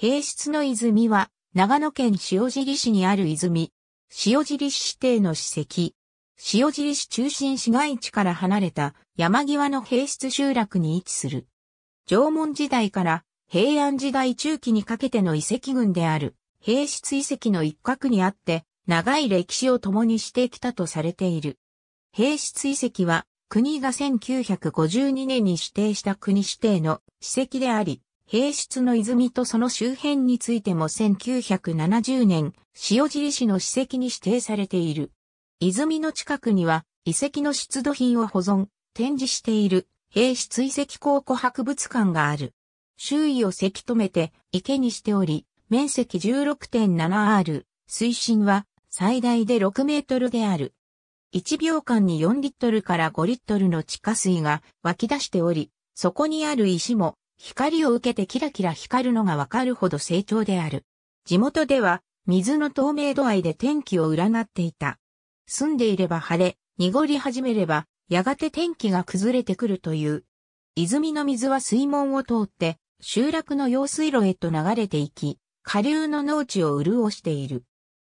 平室の泉は、長野県塩尻市にある泉。塩尻市指定の史跡。塩尻市中心市街地から離れた山際の平室集落に位置する。縄文時代から平安時代中期にかけての遺跡群である平室遺跡の一角にあって、長い歴史を共にしてきたとされている。平室遺跡は、国が1952年に指定した国指定の史跡であり、平出の泉とその周辺についても1970年、塩尻市の史跡に指定されている。泉の近くには、遺跡の出土品を保存、展示している、平出遺跡考古博物館がある。周囲をせき止めて、池にしており、面積 16.7R、水深は最大で6メートルである。1秒間に4リットルから5リットルの地下水が湧き出しており、そこにある石も光を受けてキラキラ光るのがわかるほど成長である。地元では水の透明度合いで天気を占っていた。住んでいれば晴れ、濁り始めれば、やがて天気が崩れてくるという。泉の水は水門を通って、集落の用水路へと流れていき、下流の農地を潤している。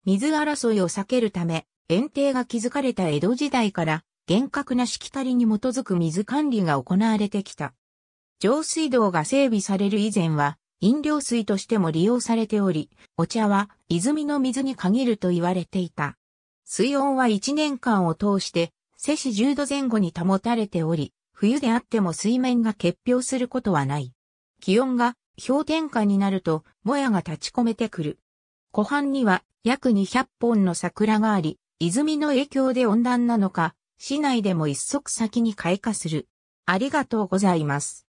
水争いを避けるため、園庭が築かれた江戸時代から、厳格なしきたりに基づく水管理が行われてきた。上水道が整備される以前は、飲料水としても利用されており、お茶は泉の水に限ると言われていた。水温は1年間を通して、摂氏10度前後に保たれており、冬であっても水面が結氷することはない。気温が氷点下になると、もやが立ち込めてくる。湖畔には約200本の桜があり、泉の影響で温暖なのか、市内でも一足先に開花する。ありがとうございます。